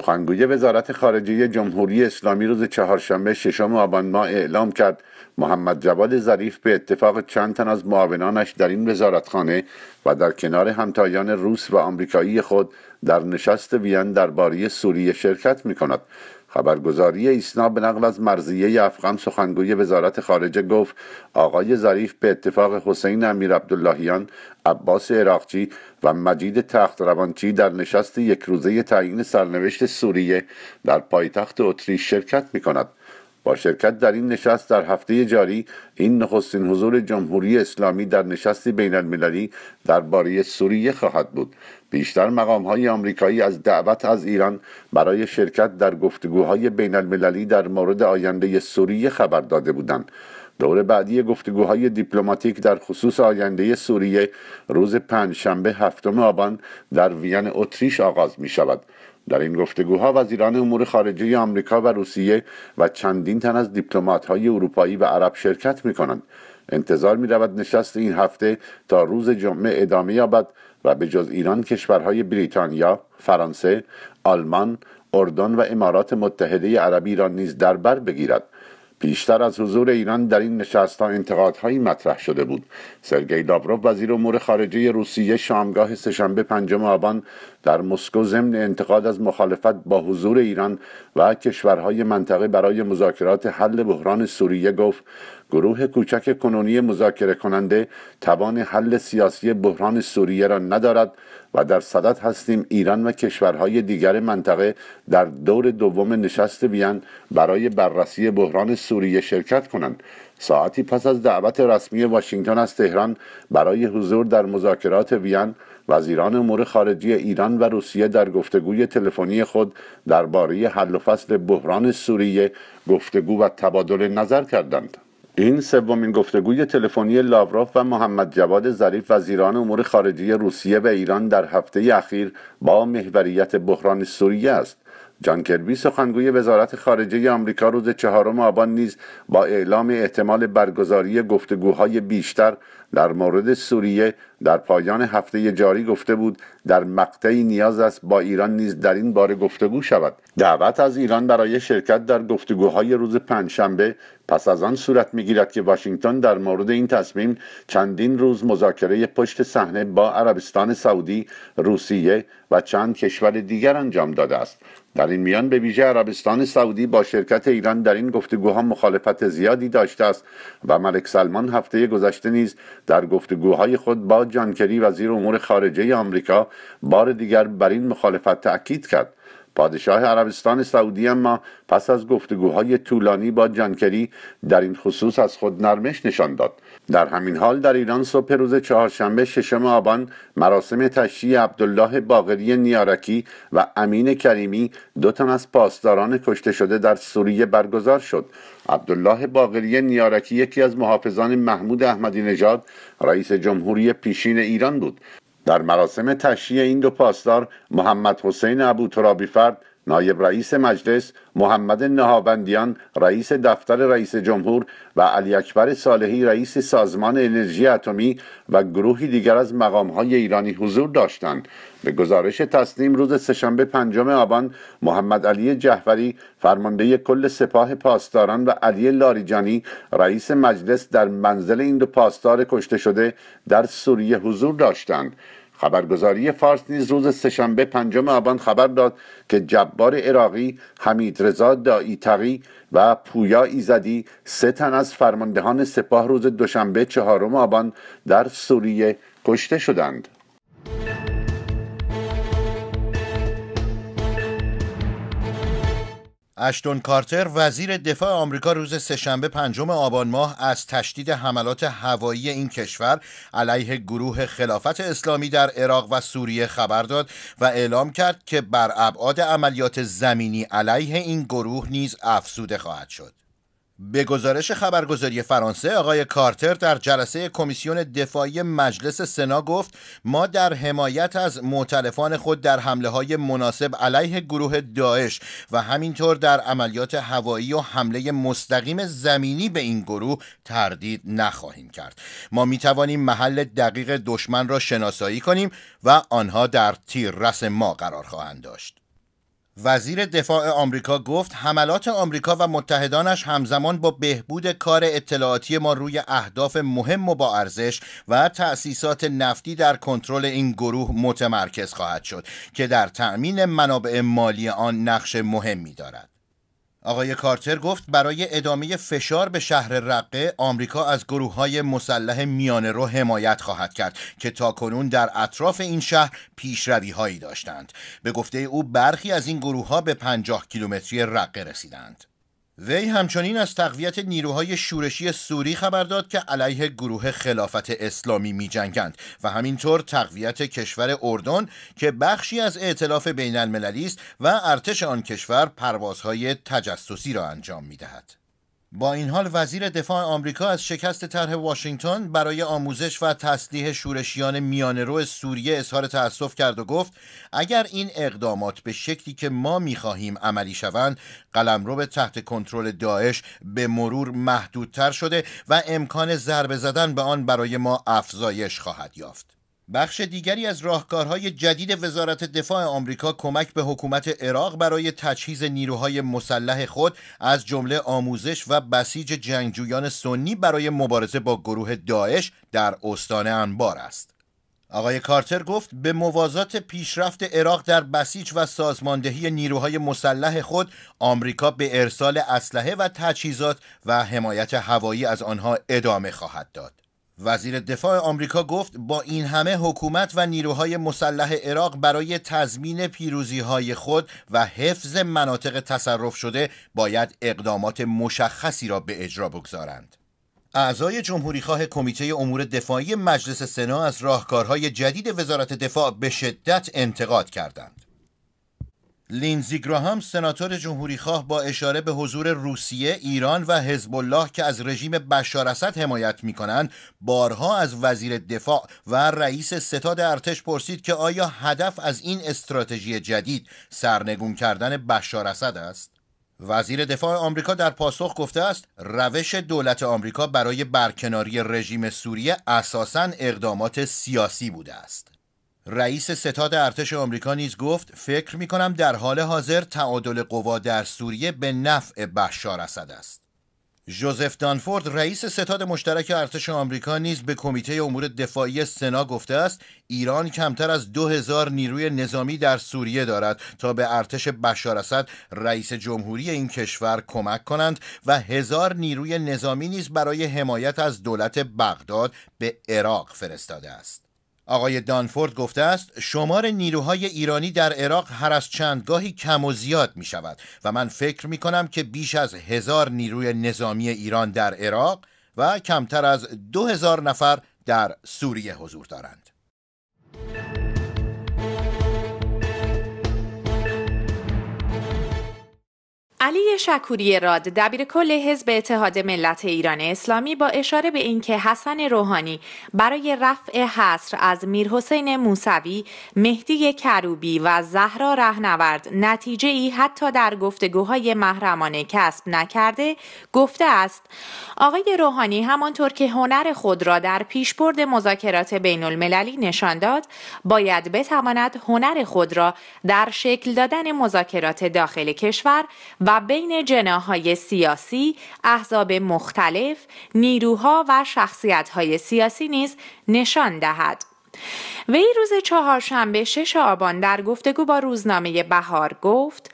سخنگوی وزارت خارجه جمهوری اسلامی روز چهارشنبه ششم آبان ما اعلام کرد محمد جواد ظریف به اتفاق چند تن از معاونانش در این وزارتخانه و در کنار همتایان روس و آمریکایی خود در نشست وین درباره سوریه شرکت می کند خبرگزاری ایسنا به نقل از مرزیه افغان سخنگوی وزارت خارجه گفت آقای ظریف به اتفاق حسین امیر عبداللهیان عباس عراقچی و مجید تخت روانچی در نشست یک روزه تعیین سرنوشت سوریه در پایتخت اتریش شرکت می کند با شرکت در این نشست در هفته جاری این نخستین حضور جمهوری اسلامی در نشست بین المللی درباره سوریه خواهد بود بیشتر مقام های آمریکایی از دعوت از ایران برای شرکت در گفتگوهای بین المللی در مورد آینده سوریه خبر داده بودند دور بعدی گفتگوهای دیپلماتیک در خصوص آینده سوریه روز پنجشنبه هفتم آبان در وین اتریش آغاز می شود در این گفتگوها وزیران امور خارجه آمریکا و روسیه و چندین تن از های اروپایی و عرب شرکت کنند انتظار می رود نشست این هفته تا روز جمعه ادامه یابد و به جز ایران کشورهای بریتانیا، فرانسه، آلمان، اردن و امارات متحده عربی را نیز در بر بگیرد پیشتر از حضور ایران در این نشستها انتقادهایی مطرح شده بود سرگئی لاوروف وزیر امور خارجه روسیه شامگاه سهشنبه پنجم آبان در مسکو ضمن انتقاد از مخالفت با حضور ایران و کشورهای منطقه برای مذاکرات حل بحران سوریه گفت گروه کوچک کنونی مذاکره کننده توان حل سیاسی بحران سوریه را ندارد و در صدد هستیم ایران و کشورهای دیگر منطقه در دور دوم نشست وین برای بررسی بحران سوریه شرکت کنند ساعتی پس از دعوت رسمی واشنگتن از تهران برای حضور در مذاکرات وین وزیران امور خارجی ایران و روسیه در گفتگوی تلفنی خود درباره حل و فصل بحران سوریه گفتگو و تبادل نظر کردند این سومین گفتگوی تلفنی لاوروف و محمد جواد ظریف وزیران امور خارجه روسیه و ایران در هفته اخیر با محوریت بحران سوریه است جان کربی سخنگوی وزارت خارجه آمریکا روز چهارم آبان نیز با اعلام احتمال برگزاری گفتگوهای بیشتر در مورد سوریه در پایان هفته جاری گفته بود در مقطعی نیاز است با ایران نیز در این باره گفتگو شود دعوت از ایران برای شرکت در گفتگوهای روز پنجشنبه پس از آن صورت میگیرد که واشنگتن در مورد این تصمیم چندین روز مذاکره پشت صحنه با عربستان سعودی روسیه و چند کشور دیگر انجام داده است در این میان به ویژه عربستان سعودی با شرکت ایران در این گفتگوها مخالفت زیادی داشته است و ملک سلمان هفته گذشته نیز در گفتگوهای خود با جانکری وزیر امور خارجه آمریکا بار دیگر بر این مخالفت تأکید کرد پادشاه عربستان سعودی اما پس از گفتگوهای طولانی با جانکری در این خصوص از خود نرمش نشان داد در همین حال در ایران صبح روز چهارشنبه ششم آبان مراسم تشییع عبدالله باقری نیارکی و امین کریمی دو تن از پاسداران کشته شده در سوریه برگزار شد عبدالله باقری نیارکی یکی از محافظان محمود احمدی نژاد رئیس جمهوری پیشین ایران بود در مراسم تشییع این دو پاسدار محمد حسین ابو ترابی فرد نایب رئیس مجلس محمد نهابندیان رئیس دفتر رئیس جمهور و علی اکبر صالحی رئیس سازمان انرژی اتمی و گروهی دیگر از مقامهای ایرانی حضور داشتند به گزارش تسلیم روز سهشنبه پنجم آبان محمد علی جهوری فرمانده کل سپاه پاسداران و علی لاریجانی رئیس مجلس در منزل این دو پاسدار کشته شده در سوریه حضور داشتند خبرگزاری فارس نیز روز سهشنبه پنجم آبان خبر داد که جبار عراقی حمید رضا دایی تقی و پویا ایزدی سه تن از فرماندهان سپاه روز دوشنبه چهارم آبان در سوریه کشته شدند اشتون کارتر وزیر دفاع آمریکا روز سهشنبه پنجم آبان ماه از تشدید حملات هوایی این کشور علیه گروه خلافت اسلامی در عراق و سوریه خبر داد و اعلام کرد که بر ابعاد عملیات زمینی علیه این گروه نیز افزوده خواهد شد. به گزارش خبرگزاری فرانسه آقای کارتر در جلسه کمیسیون دفاعی مجلس سنا گفت ما در حمایت از معتلفان خود در حمله های مناسب علیه گروه داعش و همینطور در عملیات هوایی و حمله مستقیم زمینی به این گروه تردید نخواهیم کرد ما می توانیم محل دقیق دشمن را شناسایی کنیم و آنها در تیر رس ما قرار خواهند داشت وزیر دفاع آمریکا گفت حملات آمریکا و متحدانش همزمان با بهبود کار اطلاعاتی ما روی اهداف مهم و با ارزش و تأسیسات نفتی در کنترل این گروه متمرکز خواهد شد که در تأمین منابع مالی آن نقش مهمی دارد آقای کارتر گفت برای ادامه فشار به شهر رقه آمریکا از گروه های مسلح میانه رو حمایت خواهد کرد که تاکنون در اطراف این شهر پیشروی هایی داشتند به گفته او برخی از این گروه ها به 50 کیلومتری رقه رسیدند وی همچنین از تقویت نیروهای شورشی سوری خبر داد که علیه گروه خلافت اسلامی می جنگند و همینطور تقویت کشور اردن که بخشی از اعتلاف بین المللی است و ارتش آن کشور پروازهای تجسسی را انجام می دهد. با این حال وزیر دفاع آمریکا از شکست طرح واشنگتن برای آموزش و تسلیح شورشیان رو سوریه اظهار تأسف کرد و گفت اگر این اقدامات به شکلی که ما میخواهیم عملی شوند رو به تحت کنترل داعش به مرور محدودتر شده و امکان ضربه زدن به آن برای ما افزایش خواهد یافت بخش دیگری از راهکارهای جدید وزارت دفاع آمریکا کمک به حکومت عراق برای تجهیز نیروهای مسلح خود از جمله آموزش و بسیج جنگجویان سنی برای مبارزه با گروه داعش در استان انبار است. آقای کارتر گفت به موازات پیشرفت عراق در بسیج و سازماندهی نیروهای مسلح خود آمریکا به ارسال اسلحه و تجهیزات و حمایت هوایی از آنها ادامه خواهد داد. وزیر دفاع آمریکا گفت با این همه حکومت و نیروهای مسلح عراق برای تضمین پیروزی های خود و حفظ مناطق تصرف شده باید اقدامات مشخصی را به اجرا بگذارند. اعضای جمهوریخواه کمیته امور دفاعی مجلس سنا از راهکارهای جدید وزارت دفاع به شدت انتقاد کردند. لینزی گراهام سناتور جمهوریخواه با اشاره به حضور روسیه، ایران و حزب الله که از رژیم بشار اسد حمایت می‌کنند، بارها از وزیر دفاع و رئیس ستاد ارتش پرسید که آیا هدف از این استراتژی جدید سرنگون کردن بشار اسد است؟ وزیر دفاع آمریکا در پاسخ گفته است روش دولت آمریکا برای برکناری رژیم سوریه اساساً اقدامات سیاسی بوده است. رئیس ستاد ارتش آمریکا نیز گفت فکر می کنم در حال حاضر تعادل قوا در سوریه به نفع بشار اسد است. جوزف دانفورد رئیس ستاد مشترک ارتش آمریکا نیز به کمیته امور دفاعی سنا گفته است ایران کمتر از 2000 نیروی نظامی در سوریه دارد تا به ارتش بشار اسد رئیس جمهوری این کشور کمک کنند و هزار نیروی نظامی نیز برای حمایت از دولت بغداد به عراق فرستاده است. آقای دانفورد گفته است شمار نیروهای ایرانی در عراق هر از گاهی کم و زیاد می شود و من فکر می کنم که بیش از هزار نیروی نظامی ایران در عراق و کمتر از دو هزار نفر در سوریه حضور دارند. علی شکوری راد دبیر کل حزب اتحاد ملت ایران اسلامی با اشاره به اینکه حسن روحانی برای رفع حصر از میرحسین موسوی، مهدی کروبی و زهرا رهنورد نتیجه ای حتی در گفتگوهای محرمانه کسب نکرده گفته است آقای روحانی همانطور که هنر خود را در پیشبرد مذاکرات بین المللی نشان داد باید بتواند هنر خود را در شکل دادن مذاکرات داخل کشور و و بین جناهای سیاسی، احزاب مختلف، نیروها و شخصیتهای سیاسی نیز نشان دهد. وی روز چهارشنبه شش آبان در گفتگو با روزنامه بهار گفت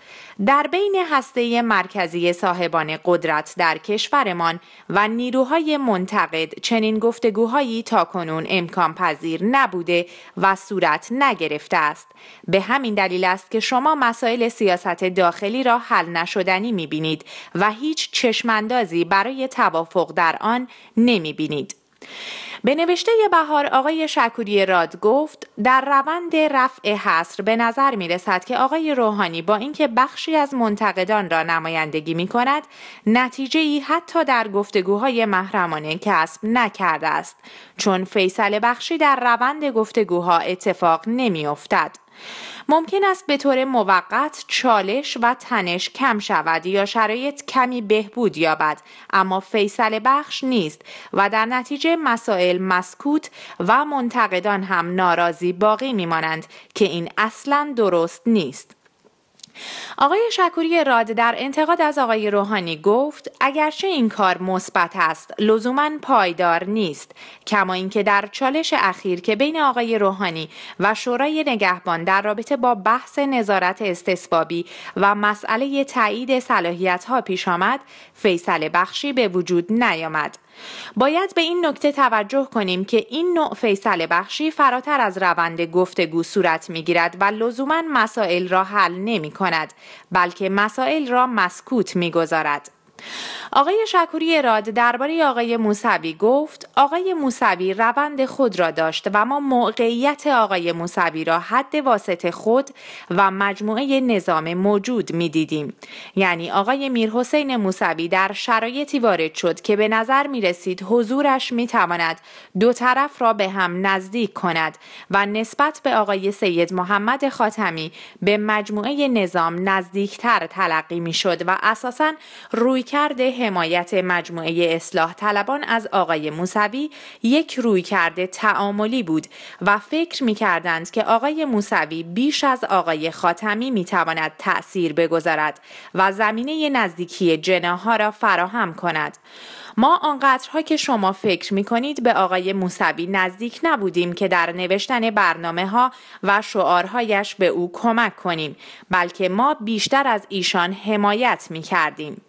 در بین هسته مرکزی صاحبان قدرت در کشورمان و نیروهای منتقد چنین گفتگوهایی تا کنون امکان پذیر نبوده و صورت نگرفته است به همین دلیل است که شما مسائل سیاست داخلی را حل نشدنی میبینید و هیچ چشماندازی برای توافق در آن نمیبینید به نوشته بهار آقای شکوری راد گفت در روند رفع حصر به نظر می رسد که آقای روحانی با اینکه بخشی از منتقدان را نمایندگی می کند نتیجه ای حتی در گفتگوهای محرمانه کسب نکرده است چون فیصل بخشی در روند گفتگوها اتفاق نمی افتد. ممکن است به طور موقت چالش و تنش کم شود یا شرایط کمی بهبود یابد اما فیصل بخش نیست و در نتیجه مسائل مسکوت و منتقدان هم ناراضی باقی میمانند که این اصلا درست نیست آقای شکوری راد در انتقاد از آقای روحانی گفت اگرچه این کار مثبت است لزوما پایدار نیست کما اینکه در چالش اخیر که بین آقای روحانی و شورای نگهبان در رابطه با بحث نظارت استسبابی و مسئله تایید صلاحیت ها پیش آمد فیصل بخشی به وجود نیامد باید به این نکته توجه کنیم که این نوع فیصل بخشی فراتر از روند گفتگو صورت می گیرد و لزوما مسائل را حل نمی کند بلکه مسائل را مسکوت می گذارد. آقای شکوری راد درباره آقای موسوی گفت آقای موسوی روند خود را داشت و ما موقعیت آقای موسوی را حد واسط خود و مجموعه نظام موجود می دیدیم. یعنی آقای میرحسین موسوی در شرایطی وارد شد که به نظر می رسید حضورش می تواند دو طرف را به هم نزدیک کند و نسبت به آقای سید محمد خاتمی به مجموعه نظام نزدیکتر تلقی می شد و اساسا روی رویکرد حمایت مجموعه اصلاح طلبان از آقای موسوی یک رویکرد تعاملی بود و فکر می کردند که آقای موسوی بیش از آقای خاتمی می تواند تأثیر بگذارد و زمینه نزدیکی جناها را فراهم کند. ما آنقدرها که شما فکر می کنید به آقای موسوی نزدیک نبودیم که در نوشتن برنامه ها و شعارهایش به او کمک کنیم بلکه ما بیشتر از ایشان حمایت می کردیم.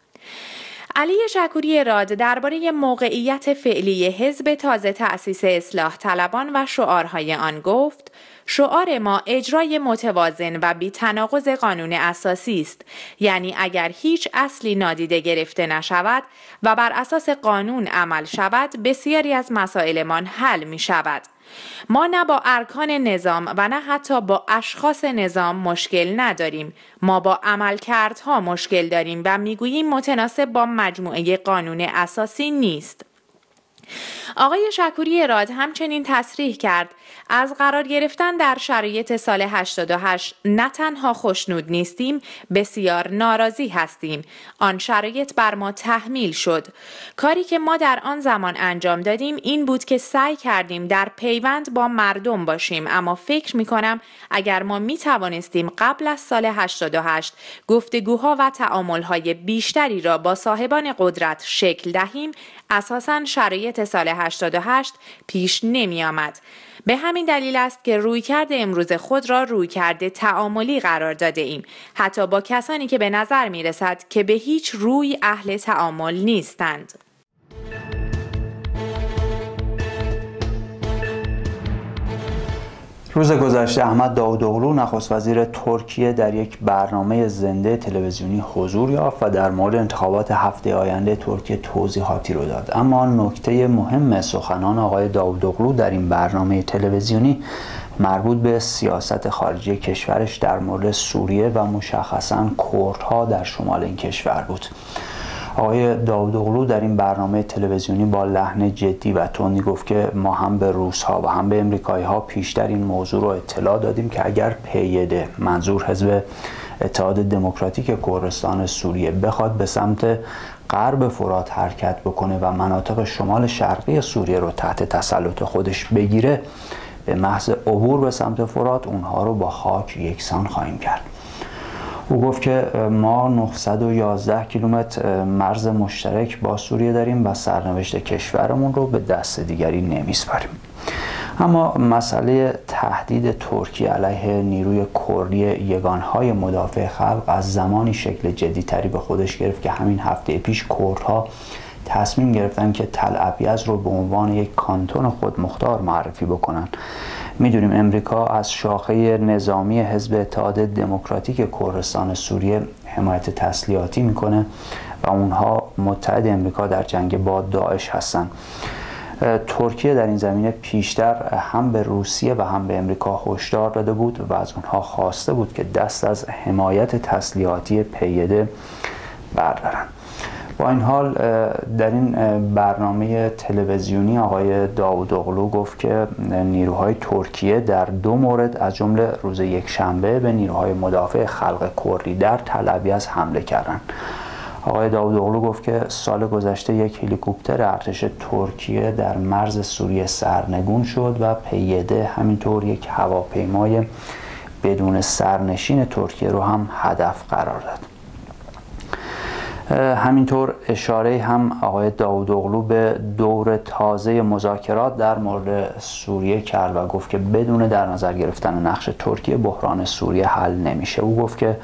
علی شکوری راد درباره موقعیت فعلی حزب تازه تأسیس اصلاح طلبان و شعارهای آن گفت شعار ما اجرای متوازن و بی تناقض قانون اساسی است یعنی اگر هیچ اصلی نادیده گرفته نشود و بر اساس قانون عمل شود بسیاری از مسائلمان حل می شود ما نه با ارکان نظام و نه حتی با اشخاص نظام مشکل نداریم ما با عملکردها مشکل داریم و میگوییم متناسب با مجموعه قانون اساسی نیست آقای شکوری راد همچنین تصریح کرد از قرار گرفتن در شرایط سال 88 نه تنها خوشنود نیستیم بسیار ناراضی هستیم آن شرایط بر ما تحمیل شد کاری که ما در آن زمان انجام دادیم این بود که سعی کردیم در پیوند با مردم باشیم اما فکر می کنم اگر ما می توانستیم قبل از سال 88 گفتگوها و تعاملهای بیشتری را با صاحبان قدرت شکل دهیم اساسا شرایط سال 88 پیش نمی آمد. به همین دلیل است که رویکرد امروز خود را کرده تعاملی قرار داده ایم حتی با کسانی که به نظر می رسد که به هیچ روی اهل تعامل نیستند روز گذشته احمد اغلو نخست وزیر ترکیه در یک برنامه زنده تلویزیونی حضور یافت و در مورد انتخابات هفته آینده ترکیه توضیحاتی رو داد اما نکته مهم سخنان آقای اغلو در این برنامه تلویزیونی مربوط به سیاست خارجی کشورش در مورد سوریه و مشخصا کردها در شمال این کشور بود آقای اغلو در این برنامه تلویزیونی با لحن جدی و تونی گفت که ما هم به روس ها و هم به امریکایی ها پیشتر این موضوع رو اطلاع دادیم که اگر پیده منظور حزب اتحاد دموکراتیک کردستان سوریه بخواد به سمت غرب فرات حرکت بکنه و مناطق شمال شرقی سوریه رو تحت تسلط خودش بگیره به محض عبور به سمت فرات اونها رو با خاک یکسان خواهیم کرد او گفت که ما 911 کیلومتر مرز مشترک با سوریه داریم و سرنوشت کشورمون رو به دست دیگری نمیسپاریم اما مسئله تهدید ترکیه علیه نیروی کردی یگانهای مدافع خلق از زمانی شکل جدیتری به خودش گرفت که همین هفته پیش کردها تصمیم گرفتن که تل ابیز رو به عنوان یک کانتون خود مختار معرفی بکنن میدونیم امریکا از شاخه نظامی حزب اتحاد دموکراتیک کردستان سوریه حمایت تسلیحاتی میکنه و اونها متحد امریکا در جنگ با داعش هستند ترکیه در این زمینه پیشتر هم به روسیه و هم به امریکا هشدار داده بود و از اونها خواسته بود که دست از حمایت تسلیحاتی پیده بردارند با این حال در این برنامه تلویزیونی آقای اغلو گفت که نیروهای ترکیه در دو مورد از جمله روز یک شنبه به نیروهای مدافع خلق کردی در از حمله کردند. آقای اغلو گفت که سال گذشته یک هلیکوپتر ارتش ترکیه در مرز سوریه سرنگون شد و پیده همینطور یک هواپیمای بدون سرنشین ترکیه رو هم هدف قرار داد. همینطور اشاره هم آقای اغلو به دور تازه مذاکرات در مورد سوریه کرد و گفت که بدون در نظر گرفتن نقش ترکیه بحران سوریه حل نمیشه او گفت که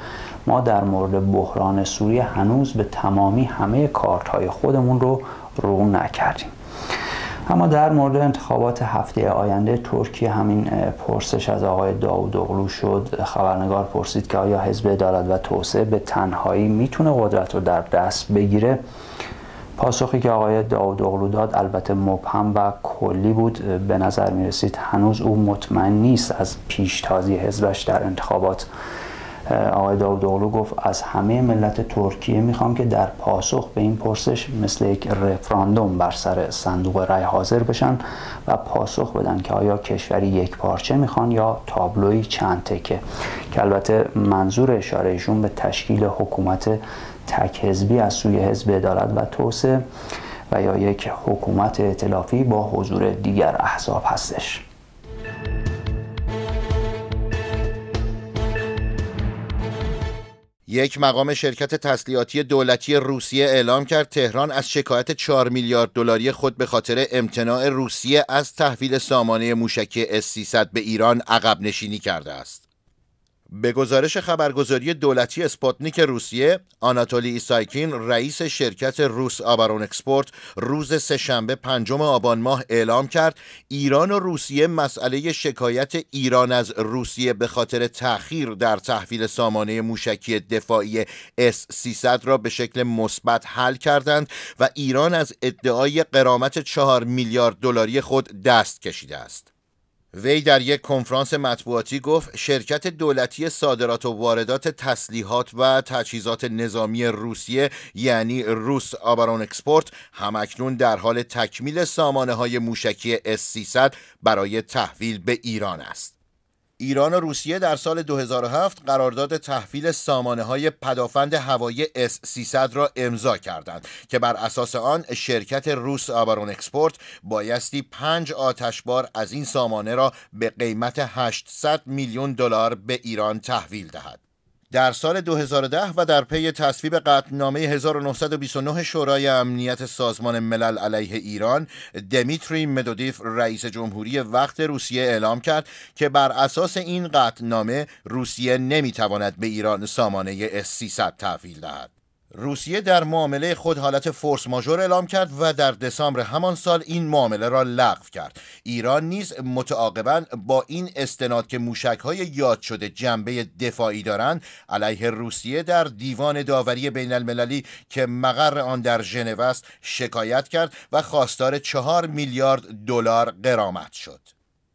ما در مورد بحران سوریه هنوز به تمامی همه کارت های خودمون رو رو نکردیم اما در مورد انتخابات هفته آینده ترکیه همین پرسش از آقای اغلو شد خبرنگار پرسید که آیا حزب عدالت و توسعه به تنهایی میتونه قدرت رو در دست بگیره پاسخی که آقای اغلو داد البته مبهم و کلی بود به نظر میرسید هنوز او مطمئن نیست از پیشتازی حزبش در انتخابات آقای اولو گفت از همه ملت ترکیه میخوام که در پاسخ به این پرسش مثل یک رفراندوم بر سر صندوق رای حاضر بشن و پاسخ بدن که آیا کشوری یک پارچه میخوان یا تابلوی چند تکه که البته منظور اشارهشون به تشکیل حکومت تک حزبی از سوی حزب عدالت و توسعه و یا یک حکومت ائتلافی با حضور دیگر احزاب هستش یک مقام شرکت تسلیحاتی دولتی روسیه اعلام کرد تهران از شکایت 4 میلیارد دلاری خود به خاطر امتناع روسیه از تحویل سامانه موشک S300 به ایران عقب نشینی کرده است. به گزارش خبرگزاری دولتی اسپوتنیک روسیه، آناتولی ایسایکین رئیس شرکت روس آبرون اکسپورت روز سهشنبه پنجم آبان ماه اعلام کرد ایران و روسیه مسئله شکایت ایران از روسیه به خاطر تأخیر در تحویل سامانه موشکی دفاعی S300 را به شکل مثبت حل کردند و ایران از ادعای قرامت چهار میلیارد دلاری خود دست کشیده است. وی در یک کنفرانس مطبوعاتی گفت شرکت دولتی صادرات و واردات تسلیحات و تجهیزات نظامی روسیه یعنی روس آبرون اکسپورت همکنون در حال تکمیل سامانه های موشکی S-300 برای تحویل به ایران است. ایران و روسیه در سال 2007 قرارداد تحویل سامانه های پدافند هوایی S300 را امضا کردند که بر اساس آن شرکت روس آبرون اکسپورت بایستی پنج آتشبار از این سامانه را به قیمت 800 میلیون دلار به ایران تحویل دهد. در سال 2010 و در پی تصویب قطعنامه 1929 شورای امنیت سازمان ملل علیه ایران دمیتری مدودیف رئیس جمهوری وقت روسیه اعلام کرد که بر اساس این قطعنامه روسیه نمیتواند به ایران سامانه S-300 تحویل دهد روسیه در معامله خود حالت فورس ماژور اعلام کرد و در دسامبر همان سال این معامله را لغو کرد ایران نیز متعاقبا با این استناد که موشک های یاد شده جنبه دفاعی دارند علیه روسیه در دیوان داوری بین المللی که مقر آن در ژنو است شکایت کرد و خواستار چهار میلیارد دلار قرامت شد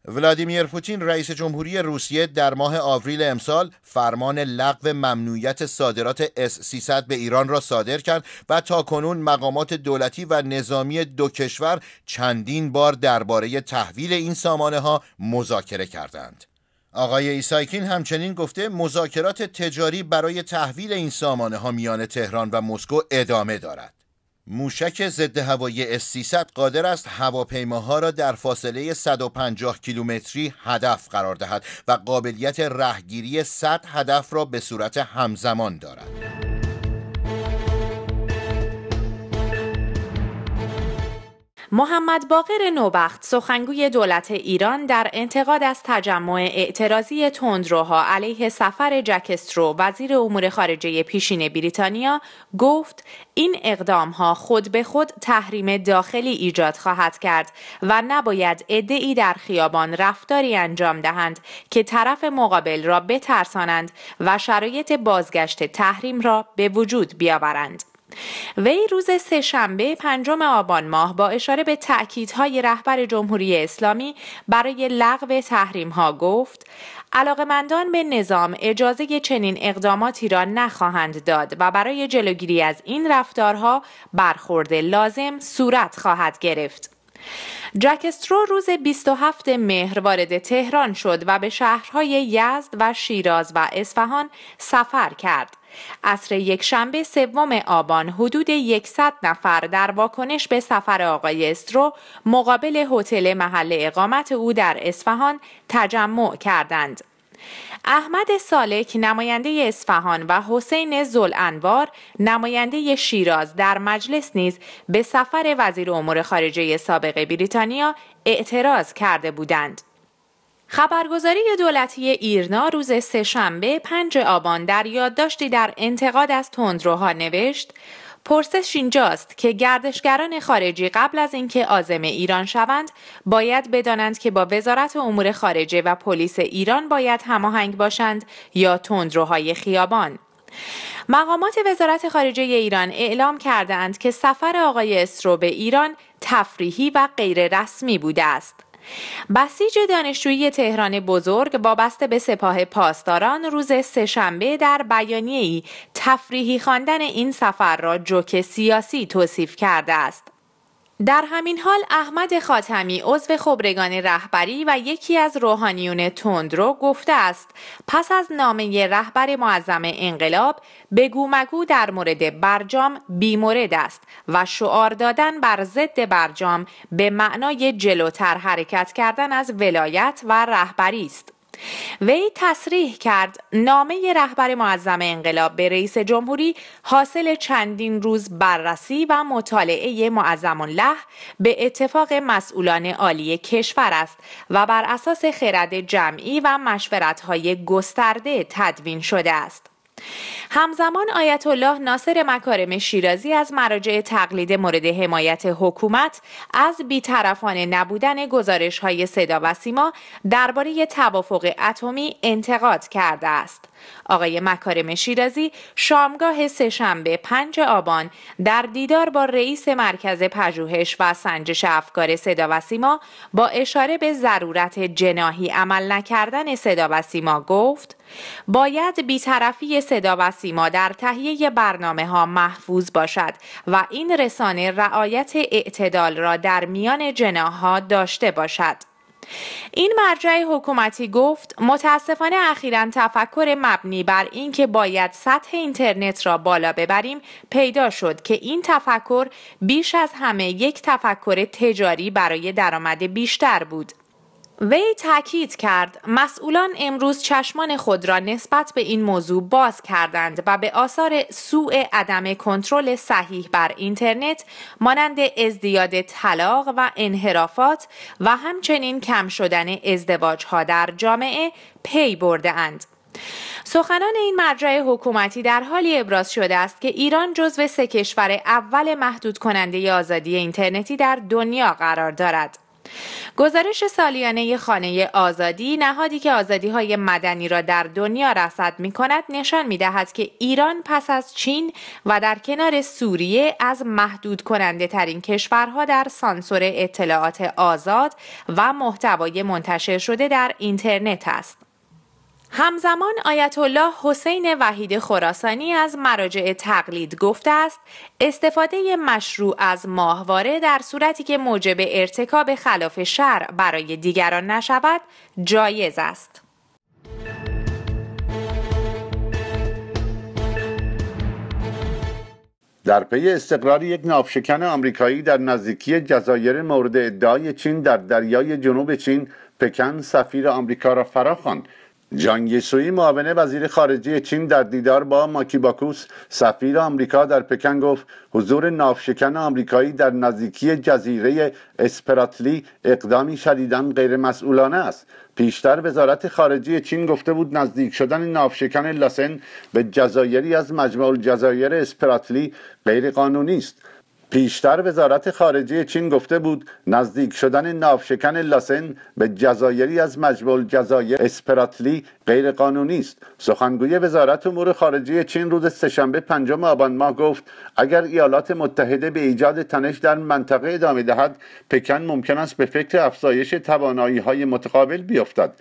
ولادیمیر پوتین رئیس جمهوری روسیه در ماه آوریل امسال فرمان لغو ممنوعیت صادرات S300 به ایران را صادر کرد و تا کنون مقامات دولتی و نظامی دو کشور چندین بار درباره تحویل این سامانه ها مذاکره کردند. آقای ایسایکین همچنین گفته مذاکرات تجاری برای تحویل این سامانه ها میان تهران و مسکو ادامه دارد. موشک ضد هوایی S300 قادر است هواپیماها را در فاصله 150 کیلومتری هدف قرار دهد و قابلیت رهگیری 100 هدف را به صورت همزمان دارد. محمد باقر نوبخت سخنگوی دولت ایران در انتقاد از تجمع اعتراضی تندروها علیه سفر جکسترو وزیر امور خارجه پیشین بریتانیا گفت این اقدام ها خود به خود تحریم داخلی ایجاد خواهد کرد و نباید ادعی در خیابان رفتاری انجام دهند که طرف مقابل را بترسانند و شرایط بازگشت تحریم را به وجود بیاورند. وی روز سهشنبه پنجم آبان ماه با اشاره به تأکیدهای رهبر جمهوری اسلامی برای لغو تحریم ها گفت علاقمندان به نظام اجازه چنین اقداماتی را نخواهند داد و برای جلوگیری از این رفتارها برخورد لازم صورت خواهد گرفت. جکسترو روز 27 مهر وارد تهران شد و به شهرهای یزد و شیراز و اصفهان سفر کرد. عصر یک شنبه سوم آبان حدود 100 نفر در واکنش به سفر آقای استرو مقابل هتل محل اقامت او در اصفهان تجمع کردند. احمد سالک نماینده اصفهان و حسین زل انوار نماینده شیراز در مجلس نیز به سفر وزیر امور خارجه سابق بریتانیا اعتراض کرده بودند. خبرگزاری دولتی ایرنا روز سهشنبه 5 آبان در یادداشتی در انتقاد از تندروها نوشت پرسش اینجاست که گردشگران خارجی قبل از اینکه عازم ایران شوند باید بدانند که با وزارت امور خارجه و پلیس ایران باید هماهنگ باشند یا تندروهای خیابان مقامات وزارت خارجه ایران اعلام کردند که سفر آقای اسرو به ایران تفریحی و غیررسمی بوده است بسیج دانشجویی تهران بزرگ وابسته به سپاه پاسداران روز سهشنبه در بیانیه‌ای تفریحی خواندن این سفر را جوک سیاسی توصیف کرده است. در همین حال احمد خاتمی عضو خبرگان رهبری و یکی از روحانیون تندرو گفته است پس از نامه رهبر معظم انقلاب بگو مگو در مورد برجام بیمورد است و شعار دادن بر ضد برجام به معنای جلوتر حرکت کردن از ولایت و رهبری است وی تصریح کرد نامه رهبر معظم انقلاب به رئیس جمهوری حاصل چندین روز بررسی و مطالعه معظم الله به اتفاق مسئولان عالی کشور است و بر اساس خرد جمعی و های گسترده تدوین شده است. همزمان آیت الله ناصر مکارم شیرازی از مراجع تقلید مورد حمایت حکومت از بیطرفانه نبودن گزارش های صدا و سیما درباره توافق اتمی انتقاد کرده است. آقای مکارم شیرازی شامگاه سهشنبه پنج آبان در دیدار با رئیس مرکز پژوهش و سنجش افکار صدا و سیما با اشاره به ضرورت جناهی عمل نکردن صدا و سیما گفت باید بیطرفی صدا و سیما در تهیه برنامه ها محفوظ باشد و این رسانه رعایت اعتدال را در میان جناها داشته باشد. این مرجع حکومتی گفت متاسفانه اخیرا تفکر مبنی بر اینکه باید سطح اینترنت را بالا ببریم پیدا شد که این تفکر بیش از همه یک تفکر تجاری برای درآمد بیشتر بود وی تاکید کرد مسئولان امروز چشمان خود را نسبت به این موضوع باز کردند و به آثار سوء عدم کنترل صحیح بر اینترنت مانند ازدیاد طلاق و انحرافات و همچنین کم شدن ازدواج ها در جامعه پی برده اند. سخنان این مرجع حکومتی در حالی ابراز شده است که ایران جزو سه کشور اول محدود کننده آزادی اینترنتی در دنیا قرار دارد. گزارش سالیانه خانه آزادی نهادی که آزادی های مدنی را در دنیا رصد می کند نشان می دهد که ایران پس از چین و در کنار سوریه از محدود کننده ترین کشورها در سانسور اطلاعات آزاد و محتوای منتشر شده در اینترنت است. همزمان آیت الله حسین وحید خراسانی از مراجع تقلید گفته است استفاده مشروع از ماهواره در صورتی که موجب ارتکاب خلاف شرع برای دیگران نشود جایز است. در پی استقرار یک ناوشکن آمریکایی در نزدیکی جزایر مورد ادعای چین در دریای جنوب چین پکن سفیر آمریکا را فراخواند جانگیسوی معاون وزیر خارجه چین در دیدار با باکوس سفیر آمریکا در پکن گفت حضور نافشکن آمریکایی در نزدیکی جزیره اسپراتلی اقدامی غیر غیرمسئولانه است پیشتر وزارت خارجه چین گفته بود نزدیک شدن نافشکن لاسن به جزایری از مجموع جزایر اسپراتلی غیرقانونی است پیشتر وزارت خارجه چین گفته بود نزدیک شدن نافشکن لاسن به جزایری از مجبول جزایر اسپراتلی قانونی است سخنگوی وزارت امور خارجه چین روز سهشنبه پنجم آبان ماه گفت اگر ایالات متحده به ایجاد تنش در منطقه ادامه دهد پکن ممکن است به فکر افزایش توانایی های متقابل بیفتد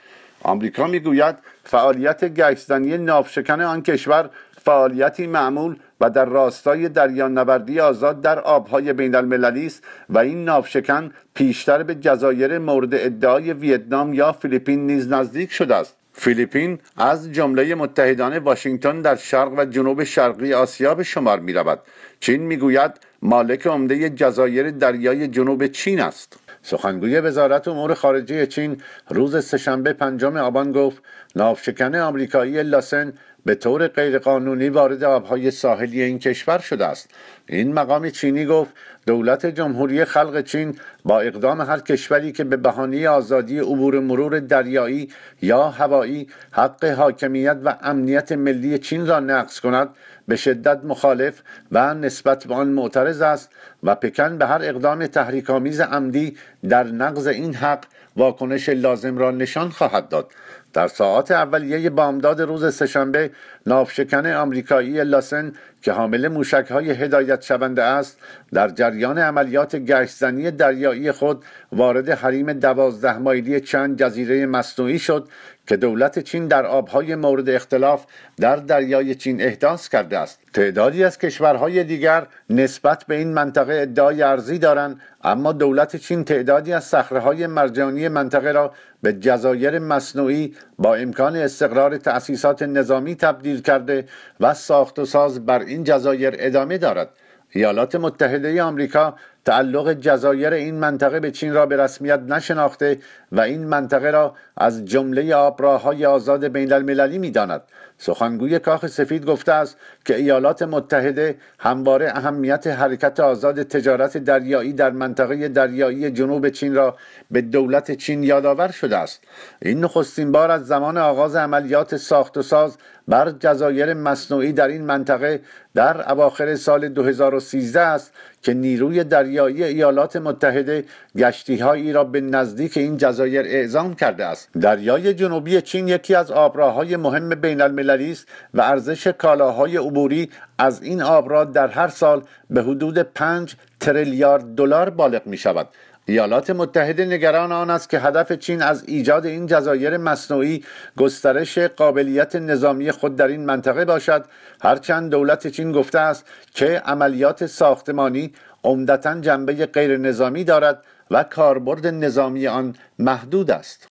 آمریکا میگوید فعالیت گشتنی نافشکن آن کشور فعالیتی معمول و در راستای نبردی آزاد در آبهای بین المللی است و این ناوشکن پیشتر به جزایر مورد ادعای ویتنام یا فیلیپین نیز نزدیک شده است فیلیپین از جمله متحدان واشنگتن در شرق و جنوب شرقی آسیا به شمار می رود. چین میگوید مالک عمده جزایر دریای جنوب چین است. سخنگوی وزارت امور خارجه چین روز سهشنبه پنجم آبان گفت ناوشکن آمریکایی لاسن به طور غیرقانونی وارد آبهای ساحلی این کشور شده است این مقام چینی گفت دولت جمهوری خلق چین با اقدام هر کشوری که به بهانه آزادی عبور مرور دریایی یا هوایی حق حاکمیت و امنیت ملی چین را نقض کند به شدت مخالف و نسبت به آن معترض است و پکن به هر اقدام تحریکآمیز عمدی در نقض این حق واکنش لازم را نشان خواهد داد در ساعات اولیه بامداد روز سهشنبه نافشکن آمریکایی لاسن که حامل موشک های هدایت شونده است در جریان عملیات گشتزنی دریایی خود وارد حریم دوازده مایلی چند جزیره مصنوعی شد که دولت چین در آبهای مورد اختلاف در دریای چین احداث کرده است تعدادی از کشورهای دیگر نسبت به این منطقه ادعای ارزی دارند اما دولت چین تعدادی از صخره‌های مرجانی منطقه را به جزایر مصنوعی با امکان استقرار تأسیسات نظامی تبدیل کرده و ساخت و ساز بر این جزایر ادامه دارد ایالات متحده آمریکا تعلق جزایر این منطقه به چین را به رسمیت نشناخته و این منطقه را از جمله آبراهای آزاد بین المللی می داند. سخنگوی کاخ سفید گفته است که ایالات متحده همواره اهمیت حرکت آزاد تجارت دریایی در منطقه دریایی جنوب چین را به دولت چین یادآور شده است این نخستین بار از زمان آغاز عملیات ساخت و ساز بر جزایر مصنوعی در این منطقه در اواخر سال 2013 است که نیروی دریایی ایالات متحده گشتیهایی را به نزدیک این جزایر اعزام کرده است دریای جنوبی چین یکی از آبراهای مهم بین المللی است و ارزش کالاهای عبوری از این آب در هر سال به حدود 5 تریلیارد دلار بالغ می شود ایالات متحده نگران آن است که هدف چین از ایجاد این جزایر مصنوعی گسترش قابلیت نظامی خود در این منطقه باشد هرچند دولت چین گفته است که عملیات ساختمانی عمدتا جنبه غیر نظامی دارد و کاربرد نظامی آن محدود است